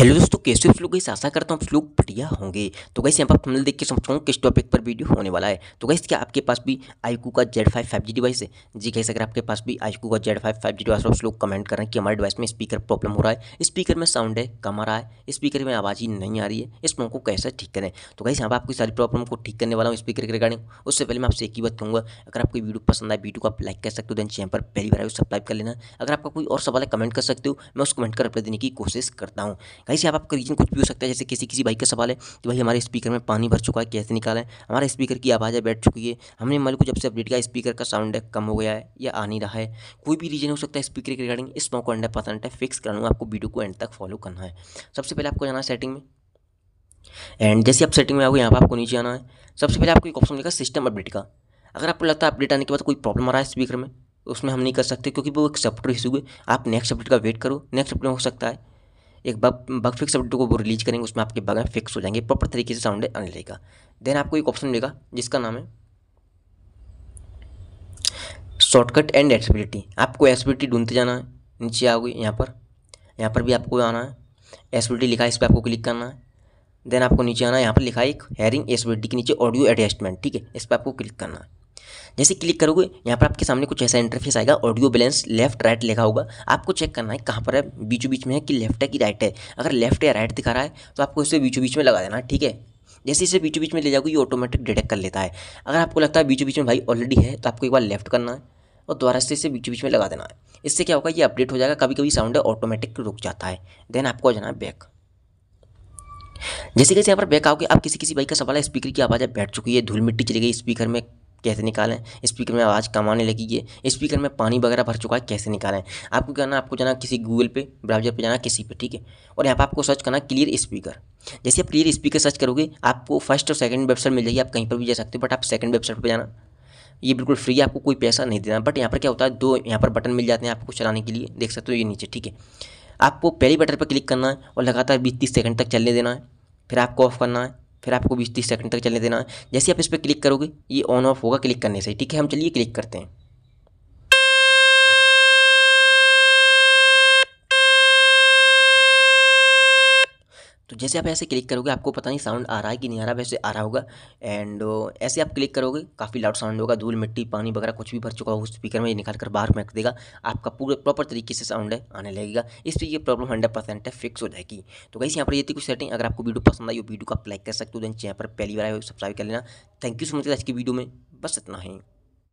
hello दोस्तों कैसे हो लोग आशा करता हूँ आप लोग बढ़िया होंगे तो कैसे यहाँ पर फैमिल देख के समझ किस टॉपिक पर वीडियो होने वाला है तो कैसे क्या आपके पास भी आईकू का Z five five G device है जी कैसे अगर आपके पास भी आईकू का Z five five G device आप लोग कमेंट करें कि हमारे डिवाइस में स्पीकर प्रॉब्लम हो रहा है स्पीकर में साउंड है कम आ रहा है स्पीकर में आवाज़ ही नहीं आ रही है इस फोन को कैसे ठीक करें तो कैसे यहाँ पर आपकी सारी प्रॉब्लम को ठीक करने वाला हूँ स्पीकर के रिगार्डिंग उससे पहले मैं आपसे एक ही बात कहूँगा अगर आपको वीडियो पसंद आए वीडियो को आप लाइक कर सकते हो देन चैनल पर पहली बार सब्सक्राइब कर लेना अगर आपका कोई और सवाल है कमेंट कर सकते हो मैं उस कमेंट कर रिप्लाई देने की कोशिश करता हूँ ऐसे आप आपका रीजन कुछ भी हो सकता है जैसे किसी किसी बाइक का सवाल है कि भाई हमारे स्पीकर में पानी भर चुका है कैसे निकालें हमारे स्पीकर की आवाज़ें बैठ चुकी है हमने मान लो जब से अपडेट किया स्पीकर का साउंड कम हो गया है या आ नहीं रहा है कोई भी रीजन हो सकता है स्पीकर के रिगार्डिंग इस मौका हंड्रेड परसेंट है फिक्स कराऊंगा आपको वीडियो को एंड तक फॉलो करना है सबसे पहले आपको जाना है सेटिंग में एंड जैसे आप सेटिंग में आओगे यहाँ पर आपको नीचे आना है सबसे पहले आपको एक ऑप्शन मिलेगा सिस्टम अपडेट का अगर आपको लगता है अपडेट आने के बाद कोई प्रॉब्लम आ रहा है स्पीकर में उसमें हम नहीं कर सकते क्योंकि वो एक सॉफ्टवेयर इशू है आप नेक्स्ट अपडेट का वेट करो नेक्स्ट अपडेट हो सकता है एक बग बग फिक्स अपडेट को वो रिलीज करेंगे उसमें आपके बग फिक्स हो जाएंगे प्रॉपर तरीके से साउंड आने लगेगा देन आपको एक ऑप्शन मिलेगा जिसका नाम है शॉर्टकट एंड एक्सबिलिटी आपको एक्सबिलिटी ढूंढते जाना है नीचे आ गई यहाँ पर यहाँ पर भी आपको आना है एसबिलिटी लिखा है इस पर आपको क्लिक करना है देन आपको नीचे आना है यहाँ पर लिखा है एक हेयरिंग एसबिलिटी के नीचे ऑडियो एडजस्टमेंट ठीक है इस पर आपको क्लिक करना है जैसे क्लिक करोगे यहाँ पर आपके सामने कुछ ऐसा इंटरफेस आएगा ऑडियो बैलेंस लेफ्ट राइट लिखा होगा आपको चेक करना है कहाँ पर है बीचों बीच में है कि लेफ्ट है कि राइट है अगर लेफ्ट या राइट दिखा रहा है तो आपको इसे बीचों बीच में लगा देना ठीक है जैसे इसे बीचों बीच में ले जाओगे ये ऑटोमेटिक डिटेक्ट कर लेता है अगर आपको लगता है बीचों बीच में भाई ऑलरेडी है तो आपको एक बार लेफ्ट करना है और दोबारा से इसे बीच बीच में लगा देना है इससे क्या होगा ये अपडेट हो जाएगा कभी कभी साउंड ऑटोमेटिक रुक जाता है देन आपको आ जाना है बैक जैसे कैसे यहाँ पर बैक आओगे आप किसी किसी बाइक का सवाल है स्पीकर की आवाज़ बैठ चुकी है धूल मिट्टी चली गई स्पीकर में कैसे निकालें स्पीकर में आवाज़ कम आने लगी है स्पीकर में पानी वगैरह भर चुका है कैसे निकालें आपको करना आपको जाना किसी गूगल पे ब्राउजर पे जाना किसी पे ठीक है और यहाँ पर आपको सर्च करना क्लियर स्पीकर जैसे आप क्लियर स्पीकर सर्च करोगे आपको फर्स्ट और सेकंड वेबसाइट मिल जाएगी आप कहीं पर भी जा सकते हो बट आप सेकंड वेबसाइट पर जाना ये बिल्कुल फ्री है आपको कोई पैसा नहीं देना बट यहाँ पर क्या होता है दो यहाँ पर बटन मिल जाते हैं आपको चलाने के लिए देख सकते हो ये नीचे ठीक है आपको पहले बटन पर क्लिक करना है और लगातार बीस तीस सेकंड तक चलने देना है फिर आपको ऑफ करना है फिर आपको बीस तीस सेकंड तक चलने देना है जैसे आप इस पर क्लिक करोगे ये ऑन ऑफ होगा क्लिक करने से ठीक है हम चलिए क्लिक करते हैं जैसे आप ऐसे क्लिक करोगे आपको पता नहीं साउंड आ रहा है कि नहीं आ रहा वैसे आ रहा होगा एंड ऐसे आप क्लिक करोगे काफ़ी लाउड साउंड होगा धूल मिट्टी पानी वगैरह कुछ भी भर चुका होगा स्पीकर में ये निकाल कर बाहर फेंक देगा आपका पूरे प्रॉपर तरीके से साउंड है आने लगेगा इस पर ये प्रॉब्लम हंड्रेड परसेंट है फिक्स हो जाएगी तो वैसे यहाँ पर ये थी कुछ सेटिंग अगर आपको वीडियो पसंद आई वीडियो को आप लाइक कर सकते हो देन चैनल पर पहली बार आए सब्सक्राइब कर लेना थैंक यू सो मच आज की वीडियो में बस इतना ही